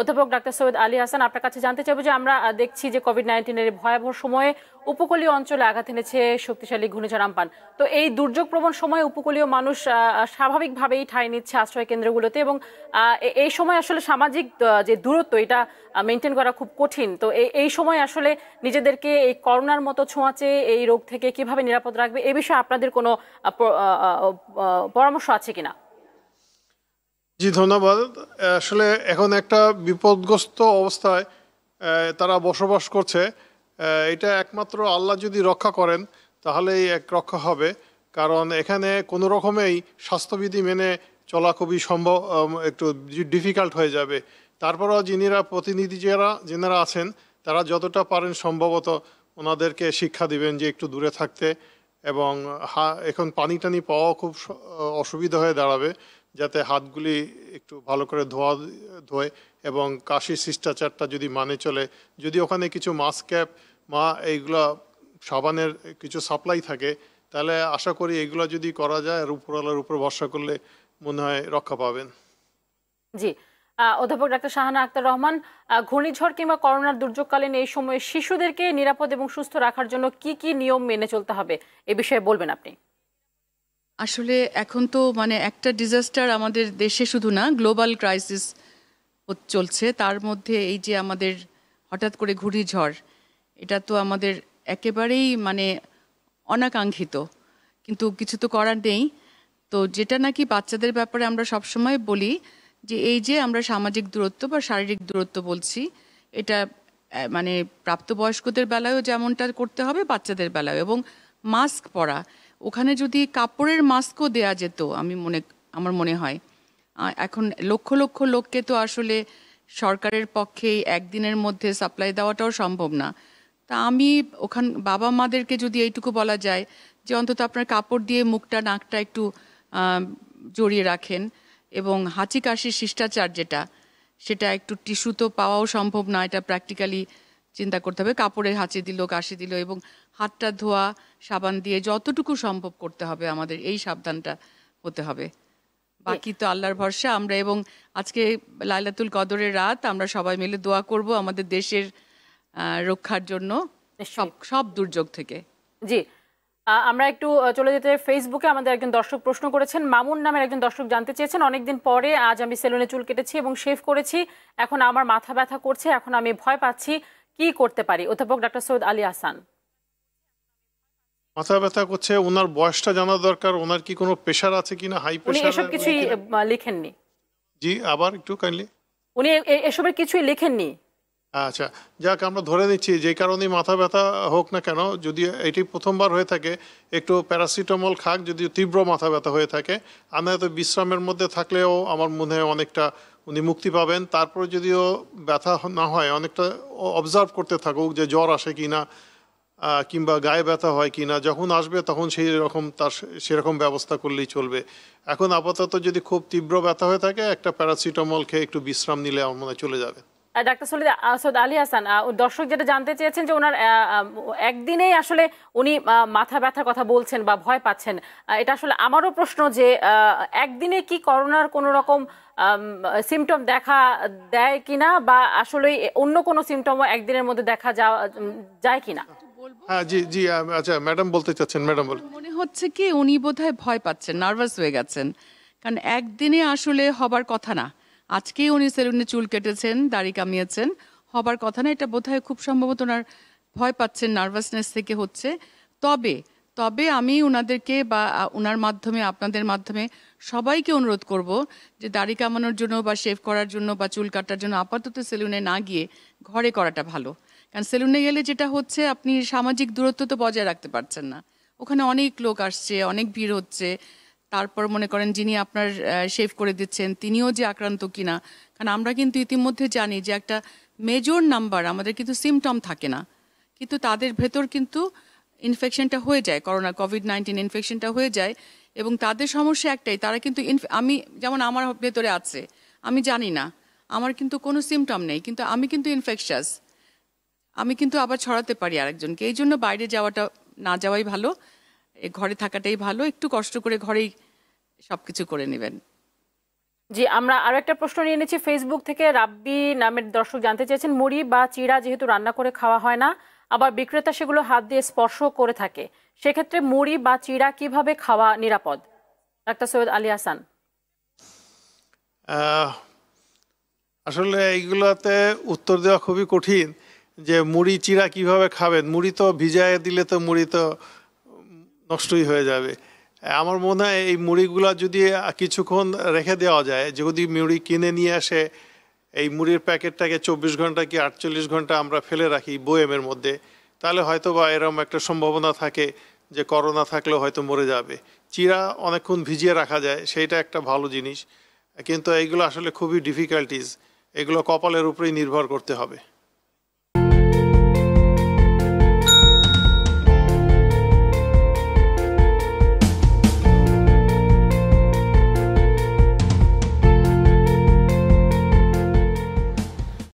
অধ্যাপক ডাক্তার সৈয়দ আলী হাসান আপনার কাছে জানতে চাইব যে আমরা দেখছি যে কোভিড নাইন্টিনের ভয়াবহ সময়ে উপকূলীয় অঞ্চলে আঘাত এনেছে শক্তিশালী ঘূর্ণিঝড় আমপান তো এই দুর্যোগ প্রবণ সময়ে উপকূলীয় মানুষ স্বাভাবিকভাবেই ঠাঁই নিচ্ছে আশ্রয় কেন্দ্রগুলোতে এবং এই সময় আসলে সামাজিক যে দূরত্ব এটা মেনটেন করা খুব কঠিন তো এই সময় আসলে নিজেদেরকে এই করোনার মতো ছোঁয়াচে এই রোগ থেকে কিভাবে নিরাপদ রাখবে এ বিষয়ে আপনাদের কোনো পরামর্শ আছে কিনা জি ধন্যবাদ আসলে এখন একটা বিপদগ্রস্ত অবস্থায় তারা বসবাস করছে এটা একমাত্র আল্লাহ যদি রক্ষা করেন তাহলেই এক রক্ষা হবে কারণ এখানে কোনো রকমেই স্বাস্থ্যবিধি মেনে চলা খুবই সম্ভব একটু ডিফিকাল্ট হয়ে যাবে তারপরেও যিনিরা প্রতিনিধি যারা যেনারা আছেন তারা যতটা পারেন সম্ভবত ওনাদেরকে শিক্ষা দিবেন যে একটু দূরে থাকতে এবং হা এখন পানি টানি পাওয়া খুব অসুবিধা হয়ে দাঁড়াবে যাতে হাতগুলি একটু ভালো করে ধোয়া ধোয় এবং কাশি শিষ্টাচারটা যদি মানে চলে যদি ওখানে কিছু মাস্ক ক্যাপ মা এইগুলো সাবানের কিছু সাপ্লাই থাকে তাহলে আশা করি এগুলো যদি করা যায় আর উপরওয়ালার উপর ভরসা করলে মনে হয় রক্ষা পাবেন জি অধ্যাপক ডাক্তার শাহানা আক্তার রহমান ঘূর্ণিঝড় কিংবা করোনার দুর্যোগকালীন এই সময়ে শিশুদেরকে নিরাপদ এবং সুস্থ রাখার জন্য কি কি নিয়ম মেনে চলতে হবে এ বিষয়ে বলবেন আপনি আসলে এখন তো মানে একটা ডিজাস্টার আমাদের দেশে শুধু না গ্লোবাল ক্রাইসিস চলছে তার মধ্যে এই যে আমাদের হঠাৎ করে ঘূর্ণিঝড় এটা তো আমাদের একেবারেই মানে অনাকাঙ্ক্ষিত কিন্তু কিছু তো করার নেই তো যেটা নাকি বাচ্চাদের ব্যাপারে আমরা সবসময় বলি যে এই যে আমরা সামাজিক দূরত্ব বা শারীরিক দূরত্ব বলছি এটা মানে প্রাপ্তবয়স্কদের বেলায়ও যেমনটা করতে হবে বাচ্চাদের বেলায় এবং মাস্ক পরা ওখানে যদি কাপড়ের মাস্কও দেয়া যেত আমি মনে আমার মনে হয় এখন লক্ষ লক্ষ লোককে তো আসলে সরকারের পক্ষে একদিনের মধ্যে সাপ্লাই দেওয়াটাও সম্ভব না তা আমি ওখান বাবা মাদেরকে যদি এইটুকু বলা যায় যে অন্তত আপনার কাপড় দিয়ে মুখটা নাকটা একটু জড়িয়ে রাখেন এবং হাঁচি কাশির শিষ্টাচার যেটা সেটা একটু টিস্যু তো পাওয়াও সম্ভব না এটা প্র্যাকটিক্যালি চিন্তা করতে হবে কাপড়ে হাঁচি দিল কাশি দিল এবং হাতটা ধোয়া সাবান দিয়ে যতটুকু সম্ভব করতে হবে আমাদের এই সাবধানটা হতে হবে বাকি তো আল্লাহর ভরসা আমরা এবং আজকে লাইলাতুল কদরের রাত আমরা সবাই মিলে দোয়া করব আমাদের দেশের রক্ষার জন্য সব সব দুর্যোগ থেকে জি আমরা একটু চলে যেতে ফেসবুকে আমাদের একজন দর্শক প্রশ্ন করেছেন মামুন নামের একজন দর্শক জানতে চেয়েছেন অনেকদিন পরে আজ আমি সেলুনে চুল কেটেছি এবং শেভ করেছি এখন আমার মাথা ব্যথা করছে এখন আমি ভয় পাচ্ছি কি করতে পারি অধ্যাপক ডক্টর সৈয়দ আলী আসান মাথা ব্যথা করছে ওনার বয়সটা জানা দরকার ওনার কি কোনো প্রেশার আছে কিনা হাই প্রেশার এসব কিছুই লিখেননি জি আবার একটু কাইন্ডলি উনি এসবের কিছুই লিখেননি আচ্ছা যাক আমরা ধরে নিচ্ছি যে কারণে মাথা ব্যথা হোক না কেন যদি এটি প্রথমবার হয়ে থাকে একটু প্যারাসিটামল খাক যদি তীব্র মাথা ব্যথা হয়ে থাকে আনায়ত বিশ্রামের মধ্যে থাকলেও আমার মনে হয় অনেকটা উনি মুক্তি পাবেন তারপরে যদিও ব্যথা না হয় অনেকটা অবজার্ভ করতে থাকুক যে জ্বর আসে কি না কিংবা গায়ে ব্যথা হয় কি না যখন আসবে তখন সেই রকম তার সেরকম ব্যবস্থা করলেই চলবে এখন আপাতত যদি খুব তীব্র ব্যথা হয়ে থাকে একটা প্যারাসিটামল খেয়ে একটু বিশ্রাম নিলে আমার মনে চলে যাবে ডাক্তার সলিদ আসদ আলী হাসান দর্শক যেটা জানতে চেয়েছেন যে ওনার একদিনেই আসলে উনি মাথা ব্যথার কথা বলছেন বা ভয় পাচ্ছেন এটা আসলে আমারও প্রশ্ন যে একদিনে কি করোনার কোনো রকম সিমটম দেখা দেয় কিনা বা আসলে অন্য কোনো সিমটমও একদিনের মধ্যে দেখা যায় কিনা হ্যাঁ জি জি আচ্ছা ম্যাডাম বলতে চাচ্ছেন ম্যাডাম মনে হচ্ছে কি উনি বোধহয় ভয় পাচ্ছেন নার্ভাস হয়ে গেছেন কারণ একদিনে আসলে হবার কথা না আজকেই উনি সেলুনে চুল কেটেছেন দাড়ি কামিয়েছেন হবার কথা না এটা বোধ খুব সম্ভবত ওনার ভয় পাচ্ছেন নার্ভাসনেস থেকে হচ্ছে তবে তবে আমি ওনাদেরকে বা ওনার মাধ্যমে আপনাদের মাধ্যমে সবাইকে অনুরোধ করব যে দাড়ি কামানোর জন্য বা শেভ করার জন্য বা চুল কাটার জন্য আপাতত সেলুনে না গিয়ে ঘরে করাটা ভালো কারণ সেলুনে গেলে যেটা হচ্ছে আপনি সামাজিক দূরত্ব তো বজায় রাখতে পারছেন না ওখানে অনেক লোক আসছে অনেক ভিড় হচ্ছে তারপর মনে করেন যিনি আপনার শেভ করে দিচ্ছেন তিনিও যে আক্রান্ত কিনা কারণ আমরা কিন্তু ইতিমধ্যে জানি যে একটা মেজর নাম্বার আমাদের কিন্তু সিমটম থাকে না কিন্তু তাদের ভেতর কিন্তু ইনফেকশনটা হয়ে যায় করোনা কোভিড নাইন্টিন ইনফেকশনটা হয়ে যায় এবং তাদের সমস্যা একটাই তারা কিন্তু আমি যেমন আমার ভেতরে আছে আমি জানি না আমার কিন্তু কোনো সিমটম নেই কিন্তু আমি কিন্তু ইনফেকশাস আমি কিন্তু আবার ছড়াতে পারি আরেকজনকে এই জন্য বাইরে যাওয়াটা না যাওয়াই ভালো এ ঘরে থাকাটাই ভালো একটু কষ্ট করে ঘরেই সব কিছু করে নেবেন জি আমরা আরো একটা প্রশ্ন নিয়ে নিচ্ছি ফেসবুক থেকে রাব্বি নামের দর্শক জানতে চেয়েছেন মুড়ি বা চিড়া যেহেতু রান্না করে খাওয়া হয় না আবার বিক্রেতা সেগুলো হাত দিয়ে স্পর্শ করে থাকে সেক্ষেত্রে মুড়ি বা চিড়া কিভাবে খাওয়া নিরাপদ ডাক্তার সৈয়দ আলী হাসান আসলে এইগুলোতে উত্তর দেওয়া খুবই কঠিন যে মুড়ি চিড়া কিভাবে খাবেন মুড়ি তো ভিজায় দিলে তো মুড়ি তো নষ্টই হয়ে যাবে আমার মনে হয় এই মুড়িগুলো যদি কিছুক্ষণ রেখে দেওয়া যায় যদি মুড়ি কিনে নিয়ে আসে এই মুড়ির প্যাকেটটাকে চব্বিশ ঘন্টা কি আটচল্লিশ ঘন্টা আমরা ফেলে রাখি বয়েমের মধ্যে তাহলে হয়তো বা এরম একটা সম্ভাবনা থাকে যে করোনা থাকলে হয়তো মরে যাবে চিরা অনেকক্ষণ ভিজিয়ে রাখা যায় সেইটা একটা ভালো জিনিস কিন্তু এইগুলো আসলে খুবই ডিফিকাল্টিস এগুলো কপালের উপরেই নির্ভর করতে হবে